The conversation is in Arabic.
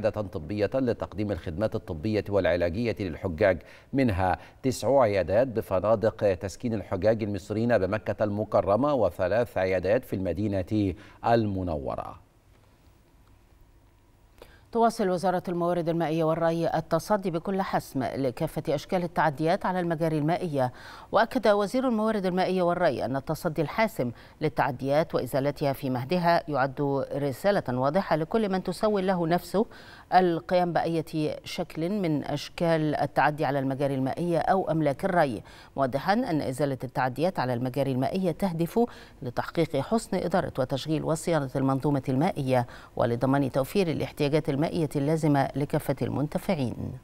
عيادة طبية لتقديم الخدمات الطبية والعلاجية للحجاج منها تسع عيادات بفنادق تسكين الحجاج المصريين بمكة المكرمة وثلاث عيادات في المدينة المنورة تواصل وزارة الموارد المائية والري التصدي بكل حسم لكافة أشكال التعديات على المجاري المائية وأكد وزير الموارد المائية والري أن التصدي الحاسم للتعديات وإزالتها في مهدها يعد رسالة واضحة لكل من تسول له نفسه القيام بأية شكل من أشكال التعدي على المجاري المائية أو أملاك الري موضحا أن إزالة التعديات على المجاري المائية تهدف لتحقيق حسن إدارة وتشغيل وصيانة المنظومة المائية ولضمان توفير الاحتياجات المائية المائية اللازمة لكافة المنتفعين